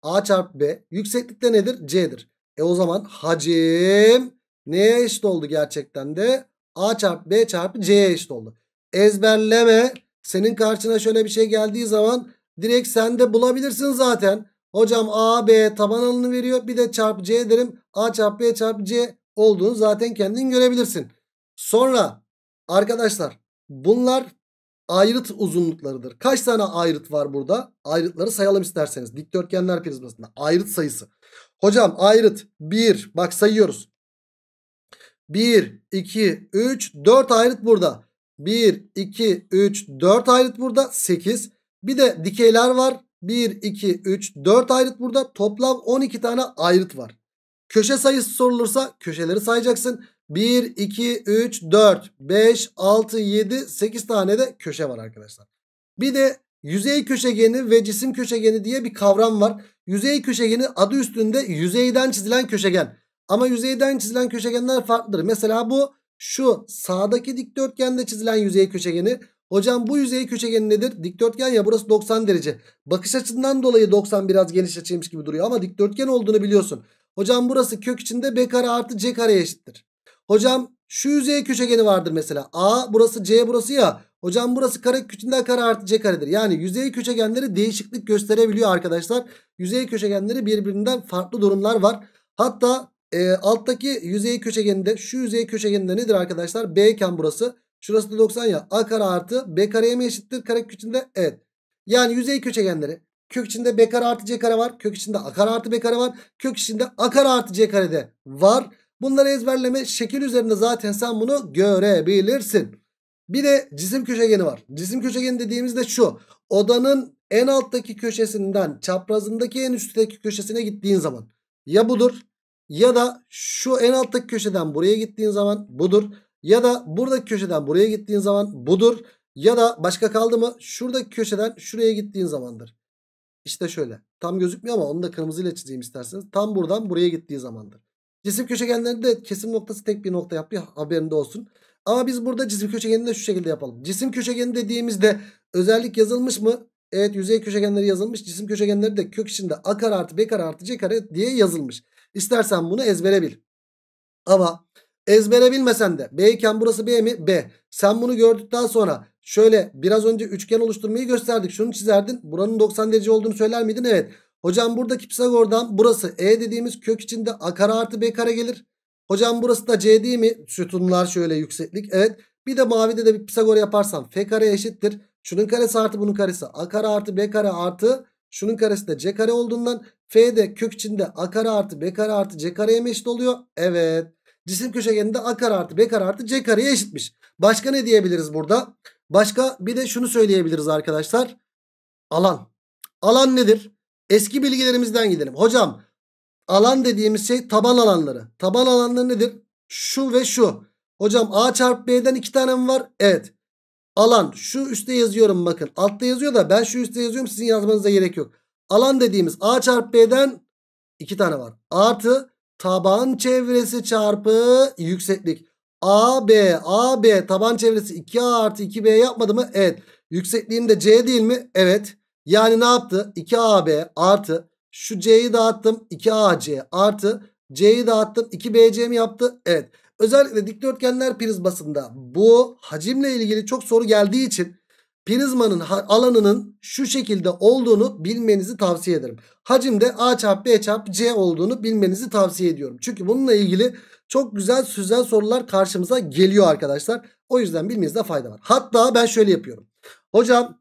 A çarpı B. yükseklik de nedir? C'dir. E o zaman hacim neye eşit oldu gerçekten de? A çarpı B çarpı C'ye eşit oldu. Ezberleme. Senin karşına şöyle bir şey geldiği zaman direkt sen de bulabilirsin zaten. Hocam A B taban alanı veriyor. Bir de çarp C derim. A çarp B çarp C olduğunu zaten kendin görebilirsin. Sonra arkadaşlar bunlar ayrıt uzunluklarıdır. Kaç tane ayrıt var burada? Ayrıtları sayalım isterseniz. Dikdörtgenler prizmasında ayrıt sayısı. Hocam ayrıt 1 bak sayıyoruz. 1, 2, 3, 4 ayrıt burada. 1, 2, 3, 4 ayrıt burada. 8. Bir de dikeyler var. 1, 2, 3, 4 ayrıt burada. Toplam 12 tane ayrıt var. Köşe sayısı sorulursa köşeleri sayacaksın. 1, 2, 3, 4, 5, 6, 7, 8 tane de köşe var arkadaşlar. Bir de yüzey köşegeni ve cisim köşegeni diye bir kavram var. Yüzey köşegeni adı üstünde yüzeyden çizilen köşegen. Ama yüzeyden çizilen köşegenler farklıdır. Mesela bu şu sağdaki dikdörtgende çizilen yüzey köşegeni. Hocam bu yüzey köşegeni nedir? Dikdörtgen ya burası 90 derece. Bakış açısından dolayı 90 biraz geniş açıymış gibi duruyor ama dikdörtgen olduğunu biliyorsun. Hocam burası kök içinde b kare artı c kareye eşittir. Hocam şu yüzey köşegeni vardır mesela. A burası C burası ya. Hocam burası kare küçüğünden kare artı C karedir. Yani yüzey köşegenleri değişiklik gösterebiliyor arkadaşlar. Yüzey köşegenleri birbirinden farklı durumlar var. Hatta e, alttaki yüzey köşegeninde şu yüzey köşegeninde nedir arkadaşlar? B iken burası. Şurası da 90 ya. A kare artı B kareye mi eşittir? Karekök içinde evet. Yani yüzey köşegenleri. Kök içinde B kare artı C kare var. Kök içinde A kare artı B kare var. Kök içinde A kare artı C kare de var. Bunları ezberleme şekil üzerinde zaten sen bunu görebilirsin. Bir de cisim köşegeni var. Cisim köşegeni dediğimizde şu. Odanın en alttaki köşesinden çaprazındaki en üstteki köşesine gittiğin zaman ya budur ya da şu en alttaki köşeden buraya gittiğin zaman budur. Ya da buradaki köşeden buraya gittiğin zaman budur. Ya da başka kaldı mı? Şuradaki köşeden şuraya gittiğin zamandır. İşte şöyle. Tam gözükmüyor ama onu da kırmızıyla çizeyim isterseniz. Tam buradan buraya gittiği zamandır. Cisim köşegenlerinde de kesim noktası tek bir nokta yapıyor. Haberinde olsun. Ama biz burada cisim köşegenini de şu şekilde yapalım. Cisim köşegeni dediğimizde özellik yazılmış mı? Evet yüzey köşegenleri yazılmış. Cisim köşegenleri de kök içinde a kare artı b kare artı c kare diye yazılmış. İstersen bunu ezbere bil. Ama Ezbere bilmesen de B iken burası B mi? B. Sen bunu gördükten sonra şöyle biraz önce üçgen oluşturmayı gösterdik. Şunu çizerdin. Buranın 90 derece olduğunu söyler miydin? Evet. Hocam buradaki Pisagor'dan burası E dediğimiz kök içinde A kare artı B kare gelir. Hocam burası da C değil mi? Sütunlar şöyle yükseklik. Evet. Bir de mavide de bir Pisagor yaparsam F kare eşittir. Şunun karesi artı bunun karesi. A kare artı B kare artı şunun karesi de C kare olduğundan F de kök içinde A kare artı B kare artı C kareye eşit oluyor? Evet. Cisim köşegeninde A kare artı B kare artı C kareye eşitmiş. Başka ne diyebiliriz burada? Başka bir de şunu söyleyebiliriz arkadaşlar. Alan. Alan nedir? Eski bilgilerimizden gidelim. Hocam alan dediğimiz şey taban alanları. Taban alanları nedir? Şu ve şu. Hocam A çarpı B'den iki tane mi var? Evet. Alan şu üstte yazıyorum bakın. Altta yazıyor da ben şu üstte yazıyorum sizin yazmanıza gerek yok. Alan dediğimiz A çarpı B'den iki tane var. Artı taban çevresi çarpı yükseklik. AB, AB taban çevresi 2A artı 2B yapmadı mı? Evet. Yüksekliğim de C değil mi? Evet. Yani ne yaptı? 2AB artı şu C'yi dağıttım 2AC artı C'yi dağıttım 2BC mi yaptı? Evet. Özellikle dikdörtgenler prizmasında bu hacimle ilgili çok soru geldiği için Prizmanın alanının şu şekilde olduğunu bilmenizi tavsiye ederim. Hacim de A çarpı B çarpı C olduğunu bilmenizi tavsiye ediyorum. Çünkü bununla ilgili çok güzel süzel sorular karşımıza geliyor arkadaşlar. O yüzden bilmenizde fayda var. Hatta ben şöyle yapıyorum. Hocam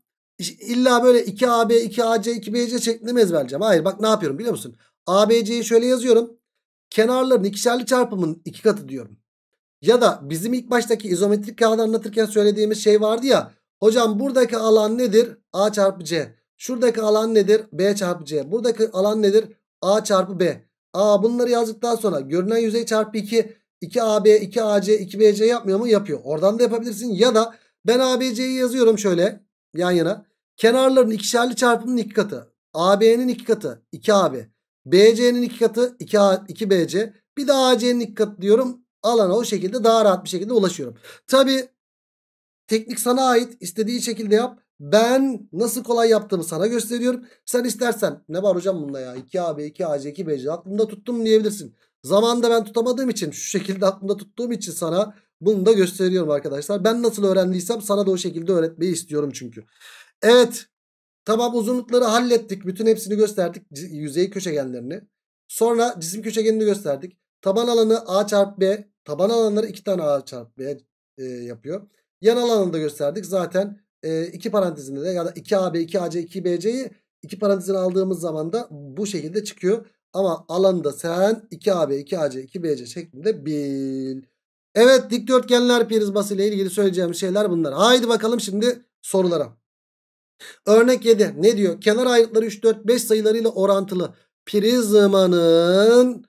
illa böyle 2AB, 2AC, 2BC şeklinde mi ezberleyeceğim? Hayır bak ne yapıyorum biliyor musun? ABC'yi şöyle yazıyorum. Kenarların ikişerli çarpımının iki katı diyorum. Ya da bizim ilk baştaki izometrik kağıdı anlatırken söylediğimiz şey vardı ya Hocam buradaki alan nedir? A çarpı C. Şuradaki alan nedir? B çarpı C. Buradaki alan nedir? A çarpı B. A bunları yazdıktan sonra görünen yüzey çarpı 2. 2AB, 2AC, 2BC yapmıyor mu? Yapıyor. Oradan da yapabilirsin. Ya da ben ABC'yi yazıyorum şöyle yan yana. Kenarların ikişerli çarpımının iki katı. AB'nin iki katı 2AB. BC'nin iki katı 2 2BC. Bir de AC'nin iki katı diyorum. Alana o şekilde daha rahat bir şekilde ulaşıyorum. Tabi Teknik sana ait. İstediğin şekilde yap. Ben nasıl kolay yaptığımı sana gösteriyorum. Sen istersen ne var hocam bunda ya 2AB 2AC 2BC aklımda tuttum diyebilirsin. Zamanda ben tutamadığım için şu şekilde aklımda tuttuğum için sana bunu da gösteriyorum arkadaşlar. Ben nasıl öğrendiysem sana da o şekilde öğretmeyi istiyorum çünkü. Evet tamam uzunlukları hallettik. Bütün hepsini gösterdik yüzey köşegenlerini. Sonra cisim köşegenini gösterdik. Taban alanı A çarpı B. Taban alanları 2 tane A çarpı B e, yapıyor. Yan alanını da gösterdik. Zaten e, iki parantezinde de ya da 2AB, 2AC, 2BC'yi iki parantezine aldığımız zaman da bu şekilde çıkıyor. Ama alanı da sen 2AB, 2AC, 2BC şeklinde bil. Evet dikdörtgenler prizması ile ilgili söyleyeceğim şeyler bunlar. Haydi bakalım şimdi sorulara. Örnek 7 ne diyor? Kenar ayrıtları 3, 4, 5 sayılarıyla orantılı prizmanın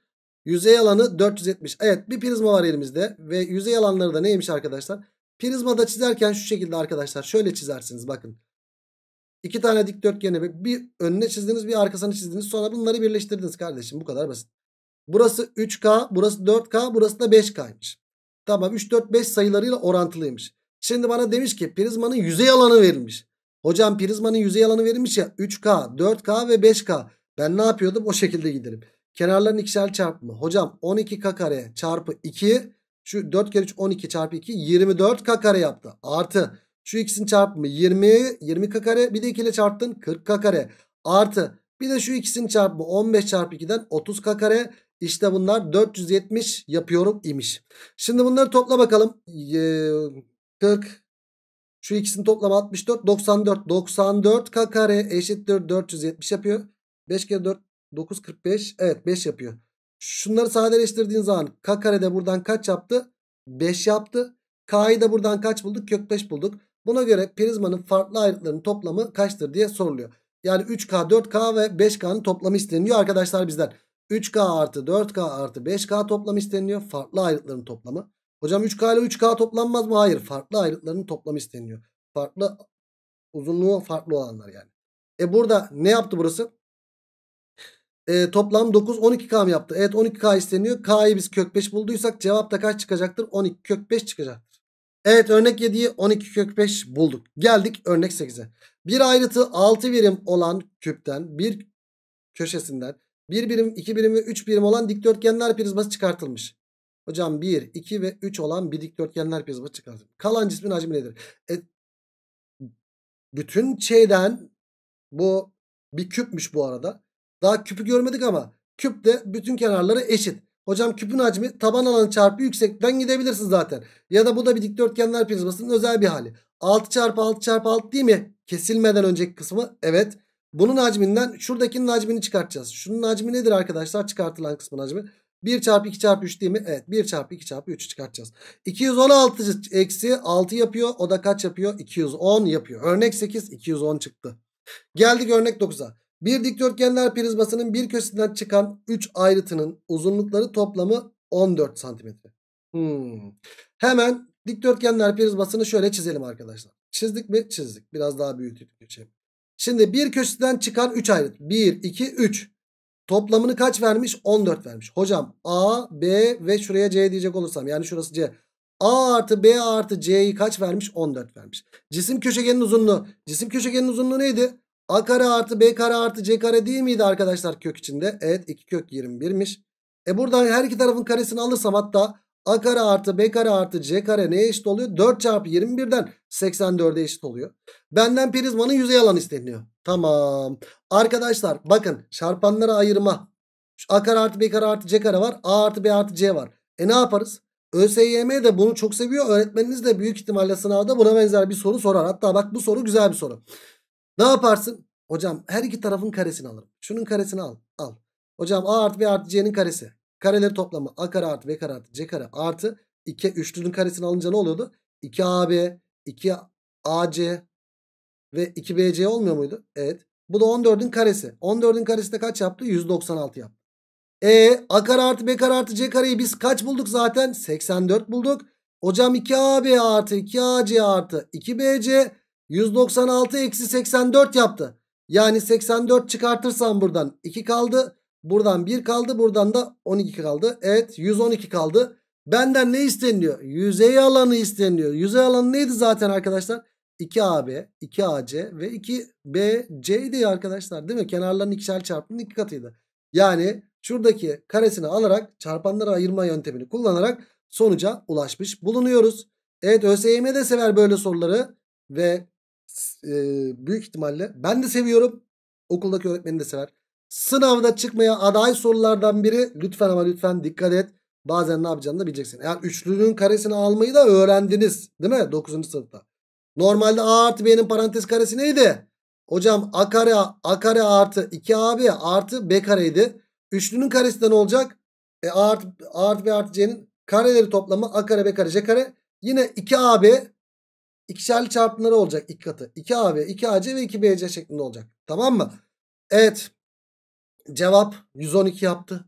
yüzey alanı 470. Evet bir prizma var elimizde ve yüzey alanları da neymiş arkadaşlar? Prizmada çizerken şu şekilde arkadaşlar şöyle çizersiniz bakın. İki tane dikdörtgeni bir önüne çizdiniz bir arkasını çizdiniz sonra bunları birleştirdiniz kardeşim bu kadar basit. Burası 3K burası 4K burası da 5K'ymış. Tamam 3 4 5 sayılarıyla orantılıymış. Şimdi bana demiş ki prizmanın yüzey alanı verilmiş. Hocam prizmanın yüzey alanı verilmiş ya 3K 4K ve 5K. Ben ne yapıyordum o şekilde giderim. Kenarların ikişer çarpımı. Hocam 12K kare çarpı 2 şu 4 kere 3 12 çarpı 2 24 k kare yaptı. Artı şu ikisinin çarpımı 20 20 k kare bir de 2 ile çarptın 40 k kare. Artı bir de şu ikisinin çarpımı 15 çarpı 2'den 30 k kare. İşte bunlar 470 yapıyorum imiş. Şimdi bunları topla bakalım. Ee, 40 şu ikisini toplam 64 94 94 k kare eşittir 470 yapıyor. 5 kere 4 9 45 evet 5 yapıyor. Şunları sadeleştirdiğin zaman k de buradan kaç yaptı? 5 yaptı. K'yı da buradan kaç bulduk? Kök 5 bulduk. Buna göre prizmanın farklı ayrıtlarının toplamı kaçtır diye soruluyor. Yani 3K, 4K ve 5K'nın toplamı isteniyor arkadaşlar bizden. 3K artı 4K artı 5K toplamı isteniyor. Farklı ayrıtların toplamı. Hocam 3K ile 3K toplanmaz mı? Hayır. Farklı ayrıtların toplamı isteniyor. Farklı uzunluğu farklı olanlar yani. E burada ne yaptı burası? e, toplam 9 12K mı yaptı? Evet 12K isteniyor. K'yı biz kök 5 bulduysak cevap da kaç çıkacaktır? 12 kök 5 çıkacaktır. Evet örnek 7'yi 12 kök 5 bulduk. Geldik örnek 8'e. Bir ayrıtı 6 birim olan küpten bir köşesinden 1 birim, 2 birim ve 3 birim olan dikdörtgenler prizması çıkartılmış. Hocam 1, 2 ve 3 olan bir dikdörtgenler prizması çıkartılmış. Kalan cismin hacmi nedir? E, bütün şeyden bu bir küpmüş bu arada. Daha küpü görmedik ama küp de bütün kenarları eşit. Hocam küpün hacmi taban alanı çarpı yüksekten gidebilirsin zaten. Ya da bu da bir dikdörtgenler prizmasının özel bir hali. 6 çarpı 6 çarpı 6 değil mi? Kesilmeden önceki kısmı evet. Bunun hacminden şuradakinin hacmini çıkartacağız. Şunun hacmi nedir arkadaşlar? Çıkartılan kısmın hacmi. 1 çarpı 2 çarpı 3 değil mi? Evet 1 çarpı 2 çarpı 3'ü çıkartacağız. 216 eksi 6 yapıyor. O da kaç yapıyor? 210 yapıyor. Örnek 8 210 çıktı. Geldik örnek 9'a. Bir dikdörtgenler prizmasının bir köşesinden çıkan 3 ayrıtının uzunlukları toplamı 14 santimetre. Hmm. Hemen dikdörtgenler prizmasını şöyle çizelim arkadaşlar. Çizdik mi? Çizdik. Biraz daha büyütüp köşeyi. Şimdi bir köşesinden çıkan 3 ayrıt. 1, 2, 3. Toplamını kaç vermiş? 14 vermiş. Hocam A, B ve şuraya C diyecek olursam. Yani şurası C. A artı B artı C'yi kaç vermiş? 14 vermiş. Cisim köşegenin uzunluğu. Cisim köşegenin uzunluğu neydi? A kare artı B kare artı C kare değil miydi arkadaşlar kök içinde? Evet 2 kök 21'miş. E buradan her iki tarafın karesini alırsam hatta A kare artı B kare artı C kare neye eşit oluyor? 4 çarpı 21'den 84'e eşit oluyor. Benden prizmanın yüzey alanı isteniyor. Tamam. Arkadaşlar bakın çarpanlara ayırma. Şu A kare artı B kare artı C kare var. A artı B artı C var. E ne yaparız? ÖSYM de bunu çok seviyor. Öğretmeniniz de büyük ihtimalle sınavda buna benzer bir soru sorar. Hatta bak bu soru güzel bir soru. Ne yaparsın? Hocam her iki tarafın karesini alırım. Şunun karesini al. Al. Hocam A artı B artı C'nin karesi. Kareleri toplamı A kare artı B kare artı C kare artı 2 üçlünün karesini alınca ne oluyordu? 2AB, 2AC ve 2BC olmuyor muydu? Evet. Bu da 14'ün karesi. 14'ün karesi de kaç yaptı? 196 yaptı. E A kare artı B kare artı C kareyi biz kaç bulduk zaten? 84 bulduk. Hocam 2AB artı 2AC artı 2BC 196 eksi 84 yaptı. Yani 84 çıkartırsam buradan 2 kaldı. Buradan 1 kaldı. Buradan da 12 kaldı. Evet 112 kaldı. Benden ne isteniliyor? Yüzey alanı isteniliyor. Yüzey alanı neydi zaten arkadaşlar? 2AB, 2AC ve 2BC'ydi arkadaşlar değil mi? Kenarların ikişer çarpımının iki katıydı. Yani şuradaki karesini alarak çarpanlara ayırma yöntemini kullanarak sonuca ulaşmış bulunuyoruz. Evet ÖSYM de sever böyle soruları ve e, büyük ihtimalle ben de seviyorum. Okuldaki öğretmeni de sever. Sınavda çıkmaya aday sorulardan biri. Lütfen ama lütfen dikkat et. Bazen ne yapacağını da bileceksin. Eğer üçlünün karesini almayı da öğrendiniz. Değil mi? 9. sınıfta. Normalde a artı b'nin parantez karesi neydi? Hocam a kare a kare artı 2ab artı b kareydi. Üçlünün karesi de ne olacak? E, a, artı, a artı b artı c'nin kareleri toplamı a kare b kare c kare. Yine 2ab ikişerli çarpımları olacak iki katı. 2AB, 2AC ve 2BC şeklinde olacak. Tamam mı? Evet. Cevap 112 yaptı.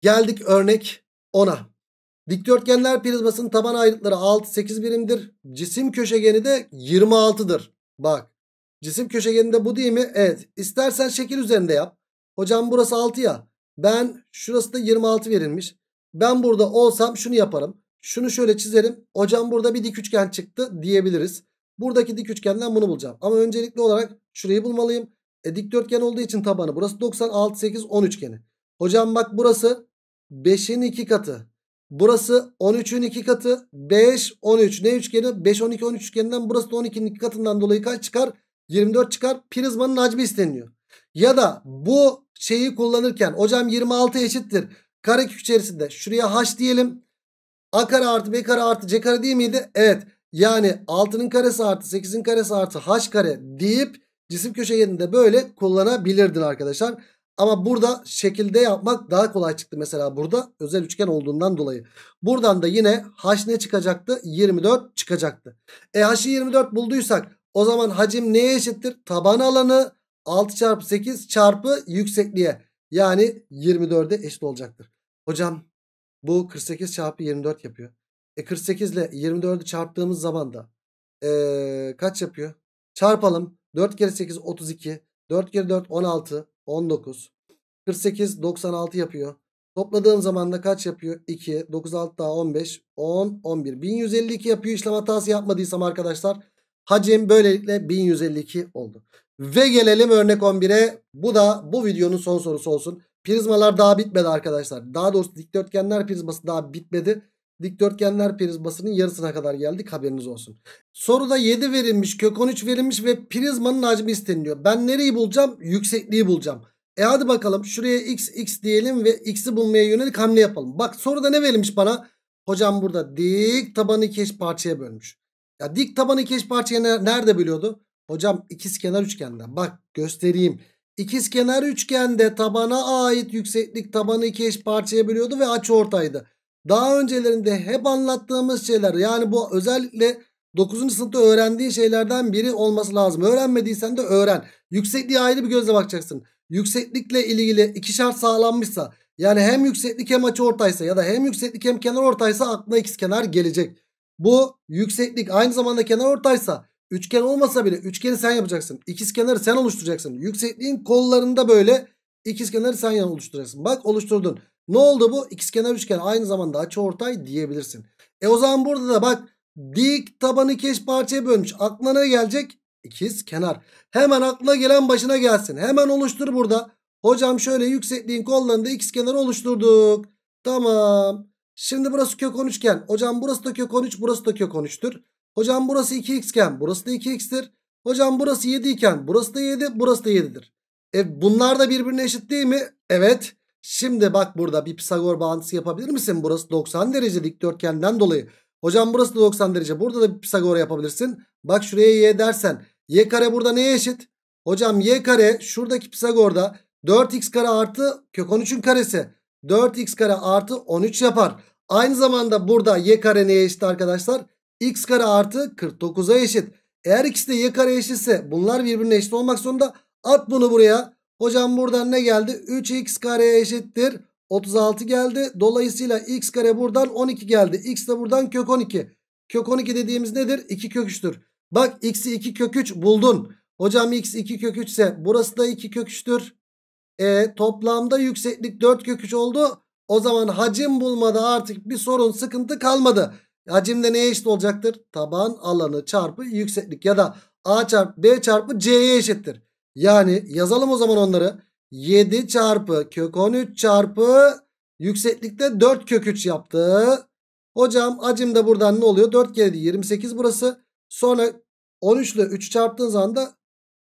Geldik örnek 10'a. Dikdörtgenler prizmasının taban ayrıtları 6-8 birimdir. Cisim köşegeni de 26'dır. Bak. Cisim de bu değil mi? Evet. İstersen şekil üzerinde yap. Hocam burası 6 ya. Ben şurası da 26 verilmiş. Ben burada olsam şunu yaparım. Şunu şöyle çizerim. Hocam burada bir dik üçgen çıktı diyebiliriz. Buradaki dik üçgenden bunu bulacağım. Ama öncelikli olarak şurayı bulmalıyım. E, dikdörtgen olduğu için tabanı. Burası 90, 6, 8, 10 üçgeni. Hocam bak burası 5'in 2 katı. Burası 13'ün 2 katı. 5, 13. Ne üçgeni? 5, 12, 13 üçgeninden burası da 12'nin 2 katından dolayı kaç çıkar? 24 çıkar. Prizmanın hacmi isteniyor. Ya da bu şeyi kullanırken hocam 26 eşittir. Karekök içerisinde şuraya h diyelim. A kare artı B kare artı C kare değil miydi? Evet. Yani 6'nın karesi artı 8'in karesi artı H kare deyip cisim köşegeninde böyle kullanabilirdin arkadaşlar. Ama burada şekilde yapmak daha kolay çıktı mesela burada özel üçgen olduğundan dolayı. Buradan da yine h ne çıkacaktı? 24 çıkacaktı. E h'ı 24 bulduysak o zaman hacim neye eşittir? Taban alanı 6 çarpı 8 çarpı yüksekliğe yani 24'e eşit olacaktır. Hocam bu 48 çarpı 24 yapıyor. E 48 ile 24'ü çarptığımız zaman da ee, kaç yapıyor? Çarpalım. 4 kere 8 32. 4 kere 4 16. 19. 48 96 yapıyor. Topladığım zaman da kaç yapıyor? 2. 9 6 daha 15. 10 11. 1152 yapıyor işlem hatası yapmadıysam arkadaşlar. Hacim böylelikle 1152 oldu. Ve gelelim örnek 11'e. Bu da bu videonun son sorusu olsun. Prizmalar daha bitmedi arkadaşlar. Daha doğrusu dikdörtgenler prizması daha bitmedi. Dikdörtgenler prizmasının yarısına kadar geldik haberiniz olsun. Soruda 7 verilmiş, kök 13 verilmiş ve prizmanın hacmi isteniliyor. Ben nereyi bulacağım? Yüksekliği bulacağım. E hadi bakalım şuraya x x diyelim ve x'i bulmaya yönelik hamle yapalım. Bak soruda ne verilmiş bana? Hocam burada dik tabanı iki parçaya bölmüş. Ya dik tabanı iki parçaya nerede biliyordu Hocam ikizkenar üçgende. Bak göstereyim. İkizkenar üçgende tabana ait yükseklik tabanı iki eş parçaya bölüyordu ve açı ortaydı. Daha öncelerinde hep anlattığımız şeyler yani bu özellikle 9. sınıfta öğrendiğin şeylerden biri olması lazım. Öğrenmediysen de öğren. Yüksekliğe ayrı bir gözle bakacaksın. Yükseklikle ilgili iki şart sağlanmışsa yani hem yükseklik hem açı ortaysa ya da hem yükseklik hem kenar ortaysa aklına x kenar gelecek. Bu yükseklik aynı zamanda kenar ortaysa Üçgen olmasa bile üçgeni sen yapacaksın. İkizkenarı sen oluşturacaksın. Yüksekliğin kollarında böyle ikizkenarı sen yan oluşturacaksın. Bak oluşturdun. Ne oldu bu? İkizkenar üçgen aynı zamanda açıortay diyebilirsin. E o zaman burada da bak dik tabanı keş parçaya bölmüş. Aklına ne gelecek? İkiz kenar. Hemen aklına gelen başına gelsin. Hemen oluştur burada. Hocam şöyle yüksekliğin kollarında ikiz kenarı oluşturduk. Tamam. Şimdi burası kök 13 iken. Hocam burası da kök 13 burası da kök 13'tür. Hocam burası 2x iken burası da 2x'tir. Hocam burası 7 iken burası da 7 burası da 7'dir. E bunlar da birbirine eşit değil mi? Evet. Şimdi bak burada bir Pisagor bağıntısı yapabilir misin? Burası 90 derece dikdörtgenden dolayı. Hocam burası da 90 derece. Burada da bir Pisagor yapabilirsin. Bak şuraya y dersen. Y kare burada neye eşit? Hocam y kare şuradaki Pisagor'da 4x kare artı kök 13'ün karesi. 4x kare artı 13 yapar. Aynı zamanda burada y kare neye eşit arkadaşlar? x kare artı 49'a eşit. Eğer ikisi de y kare eşitse bunlar birbirine eşit olmak zorunda. At bunu buraya. Hocam buradan ne geldi? 3x kare eşittir. 36 geldi. Dolayısıyla x kare buradan 12 geldi. x de buradan kök 12. Kök 12 dediğimiz nedir? 2 kök 3'tür. Bak x'i 2 kök 3 buldun. Hocam x 2 kök 3 ise burası da 2 kök 3'tür. E, toplamda yükseklik 4 kök 3 oldu. O zaman hacim bulmada artık bir sorun sıkıntı kalmadı. Hacim de neye eşit olacaktır? Taban alanı çarpı yükseklik ya da A çarpı B çarpı C'ye eşittir. Yani yazalım o zaman onları. 7 çarpı kök 13 çarpı yükseklikte 4 kök 3 yaptı. Hocam acim de buradan ne oluyor? 4 kere 28 burası. Sonra 13 ile 3 çarptığın zaman da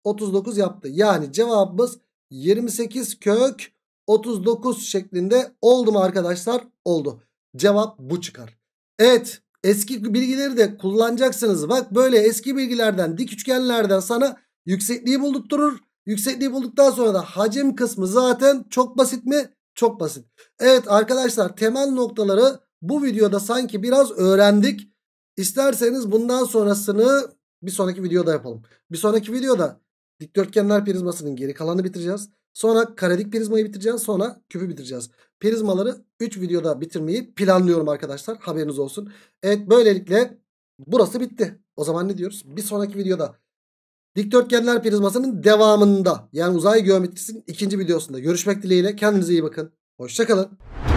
39 yaptı. Yani cevabımız 28 kök 39 şeklinde oldu mu arkadaşlar? Oldu. Cevap bu çıkar. Evet Eski bilgileri de kullanacaksınız. Bak böyle eski bilgilerden dik üçgenlerden sana yüksekliği buldurtturur. Yüksekliği bulduktan sonra da hacim kısmı zaten çok basit mi? Çok basit. Evet arkadaşlar temel noktaları bu videoda sanki biraz öğrendik. İsterseniz bundan sonrasını bir sonraki videoda yapalım. Bir sonraki videoda dikdörtgenler prizmasının geri kalanı bitireceğiz. Sonra karedik prizmayı bitireceğiz. Sonra küpü bitireceğiz. Prizmaları 3 videoda bitirmeyi planlıyorum arkadaşlar. Haberiniz olsun. Evet böylelikle burası bitti. O zaman ne diyoruz? Bir sonraki videoda dikdörtgenler prizmasının devamında yani uzay geometrisinin ikinci videosunda görüşmek dileğiyle. Kendinize iyi bakın. Hoşçakalın.